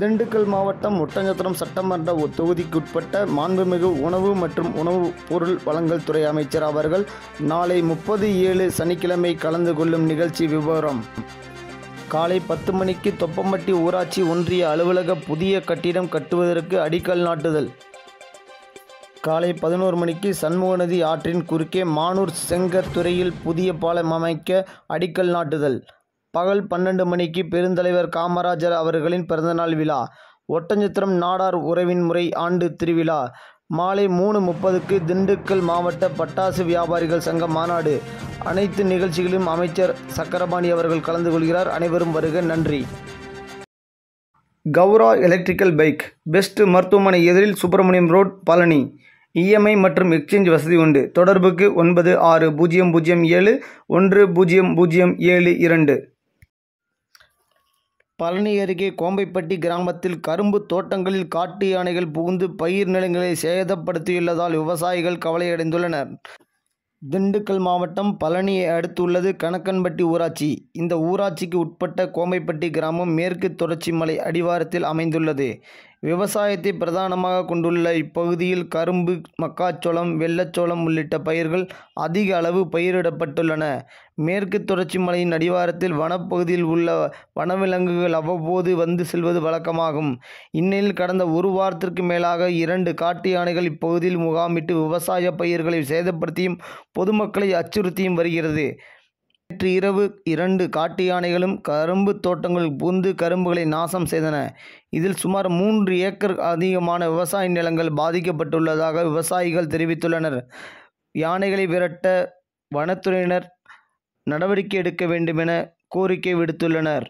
திண்டுக்கல் மாவட்டம் ஒட்டஞ்சத்திரம் சட்டமன்ற தொகுதிக்குட்பட்ட மாண்புமிகு உணவு மற்றும் உணவு பொருள் வழங்கல் துறை அமைச்சர் அவர்கள் நாளை முப்பது ஏழு சனிக்கிழமை கலந்து கொள்ளும் நிகழ்ச்சி விவரம் காலை பத்து மணிக்கு தொப்பம்பட்டி ஊராட்சி ஒன்றிய அலுவலக புதிய கட்டிடம் கட்டுவதற்கு அடிக்கல் நாட்டுதல் காலை பதினோரு மணிக்கு சண்முகநதி ஆற்றின் குறுக்கே மானூர் செங்கத்துறையில் புதிய பாலம் அமைக்க அடிக்கல் நாட்டுதல் பகல் பன்னெண்டு மணிக்கு பெருந்தலைவர் காமராஜர் அவர்களின் பிறந்தநாள் விழா ஒட்டஞ்சத்திரம் நாடார் உறவின் முறை ஆண்டு திருவிழா மாலை மூணு முப்பதுக்கு திண்டுக்கல் மாவட்ட பட்டாசு வியாபாரிகள் சங்க மாநாடு அனைத்து நிகழ்ச்சிகளிலும் அமைச்சர் சக்கரபாணி அவர்கள் கலந்து கொள்கிறார் அனைவரும் வருக நன்றி கௌரா எலக்ட்ரிக்கல் பைக் பெஸ்ட் மருத்துவமனை எதிரில் சுப்பிரமணியம் ரோட் பழனி இஎம்ஐ மற்றும் எக்ஸ்சேஞ்ச் வசதி உண்டு தொடர்புக்கு ஒன்பது ஆறு பூஜ்ஜியம் பூஜ்ஜியம் ஏழு ஒன்று பூஜ்ஜியம் பூஜ்ஜியம் ஏழு இரண்டு பழனி அருகே கோம்பைப்பட்டி கிராமத்தில் கரும்பு தோட்டங்களில் காட்டு யானைகள் புகுந்து பயிர் நிலங்களை சேதப்படுத்தியுள்ளதால் விவசாயிகள் கவலையடைந்துள்ளனர் திண்டுக்கல் மாவட்டம் பழனியை அடுத்துள்ளது கணக்கன்பட்டி ஊராட்சி இந்த ஊராட்சிக்கு உட்பட்ட கோம்பைப்பட்டி கிராமம் மேற்கு தொடர்ச்சி மலை அடிவாரத்தில் அமைந்துள்ளது விவசாயத்தை பிரதானமாக கொண்டுள்ள இப்பகுதியில் கரும்பு மக்காச்சோளம் வெள்ளச்சோளம் உள்ளிட்ட பயிர்கள் அதிக அளவு பயிரிடப்பட்டுள்ளன மேற்கு தொடர்ச்சி மலையின் அடிவாரத்தில் வனப்பகுதியில் உள்ள வனவிலங்குகள் அவ்வப்போது வந்து செல்வது வழக்கமாகும் இந்நிலையில் கடந்த ஒரு வாரத்திற்கு மேலாக இரண்டு காட்டு யானைகள் இப்பகுதியில் முகாமிட்டு விவசாய பயிர்களை சேதப்படுத்தியும் பொதுமக்களை அச்சுறுத்தியும் வருகிறது நேற்று இரவு இரண்டு காட்டு யானைகளும் கரும்பு தோட்டங்களில் புந்து கரும்புகளை நாசம் செய்தன இதில் சுமார் மூன்று ஏக்கர் அதிகமான விவசாய நிலங்கள் பாதிக்கப்பட்டுள்ளதாக விவசாயிகள் தெரிவித்துள்ளனர் யானைகளை விரட்ட வனத்துறையினர் நடவடிக்கை எடுக்க வேண்டுமென கோரிக்கை விடுத்துள்ளனர்